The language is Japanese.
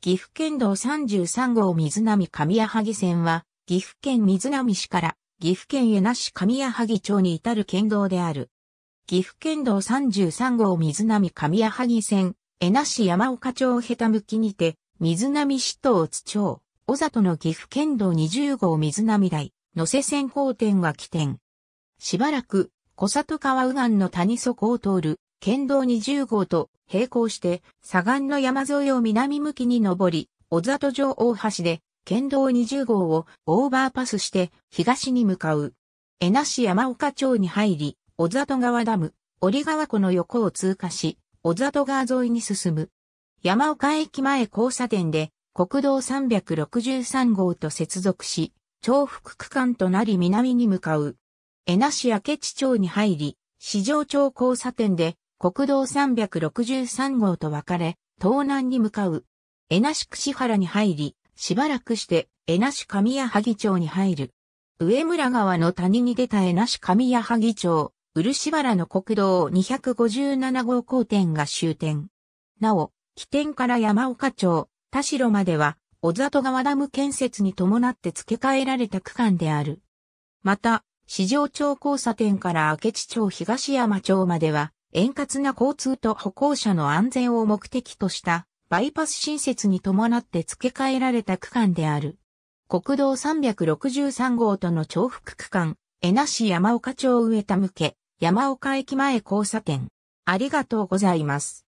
岐阜県道33号水波上矢萩線は、岐阜県水波市から岐阜県江那市上矢萩町に至る県道である。岐阜県道33号水波上矢萩線、江那市山岡町下手向きにて、水波市東津町、小里の岐阜県道20号水波台、野瀬線交点が起点。しばらく、小里川右岸の谷底を通る県道20号と並行して、左岸の山沿いを南向きに登り、小里城大橋で、県道20号をオーバーパスして、東に向かう。江那市山岡町に入り、小里川ダム、折川湖の横を通過し、小里川沿いに進む。山岡駅前交差点で、国道363号と接続し、重複区間となり南に向かう。江那市明智町に入り、市場町交差点で国道363号と分かれ、東南に向かう。江那市串原に入り、しばらくして江那市上矢萩町に入る。上村川の谷に出た江那市上矢萩町、漆原の国道257号交点が終点。なお、起点から山岡町、田代までは、小里川ダム建設に伴って付け替えられた区間である。また、市場町交差点から明智町東山町までは、円滑な交通と歩行者の安全を目的としたバイパス新設に伴って付け替えられた区間である。国道363号との重複区間、江那市山岡町上田向け、山岡駅前交差点。ありがとうございます。